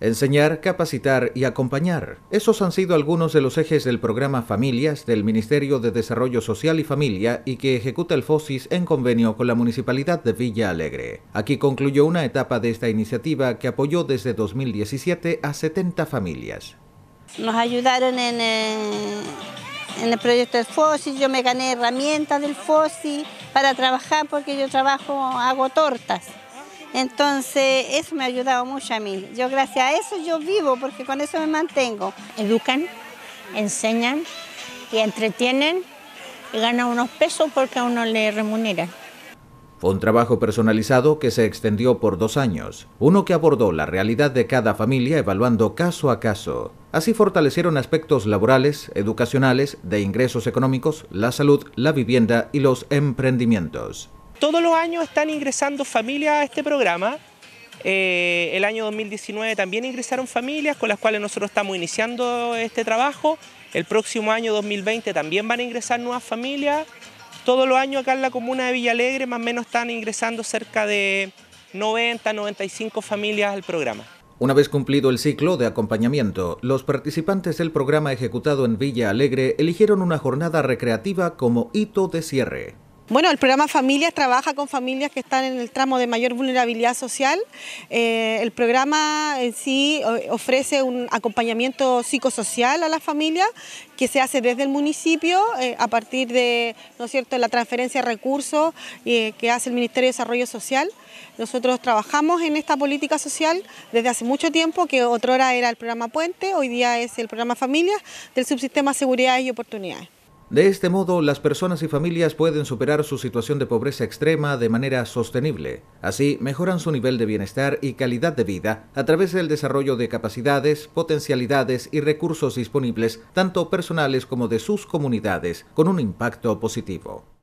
Enseñar, capacitar y acompañar. Esos han sido algunos de los ejes del programa Familias del Ministerio de Desarrollo Social y Familia y que ejecuta el FOSIS en convenio con la Municipalidad de Villa Alegre. Aquí concluyó una etapa de esta iniciativa que apoyó desde 2017 a 70 familias. Nos ayudaron en, eh, el proyecto del FOSIS, yo me gané herramientas del FOSIS para trabajar porque yo trabajo, hago tortas. Entonces, eso me ha ayudado mucho a mí. Yo gracias a eso yo vivo, porque con eso me mantengo. Educan, enseñan y entretienen y ganan unos pesos porque a uno le remunera. Fue un trabajo personalizado que se extendió por dos años, uno que abordó la realidad de cada familia evaluando caso a caso. Así fortalecieron aspectos laborales, educacionales, de ingresos económicos, la salud, la vivienda y los emprendimientos. Todos los años están ingresando familias a este programa. Eh, el año 2019 también ingresaron familias con las cuales nosotros estamos iniciando este trabajo. El próximo año 2020 también van a ingresar nuevas familias. Todos los años acá en la comuna de Villa Alegre más o menos están ingresando cerca de 90, 95 familias al programa. Una vez cumplido el ciclo de acompañamiento, los participantes del programa ejecutado en Villa Alegre eligieron una jornada recreativa como hito de cierre. Bueno, el programa Familias trabaja con familias que están en el tramo de mayor vulnerabilidad social. Eh, el programa en sí ofrece un acompañamiento psicosocial a las familias que se hace desde el municipio eh, a partir de ¿no es cierto? la transferencia de recursos eh, que hace el Ministerio de Desarrollo Social. Nosotros trabajamos en esta política social desde hace mucho tiempo, que otrora era el programa Puente, hoy día es el programa Familias del subsistema Seguridad y Oportunidades. De este modo, las personas y familias pueden superar su situación de pobreza extrema de manera sostenible. Así, mejoran su nivel de bienestar y calidad de vida a través del desarrollo de capacidades, potencialidades y recursos disponibles, tanto personales como de sus comunidades, con un impacto positivo.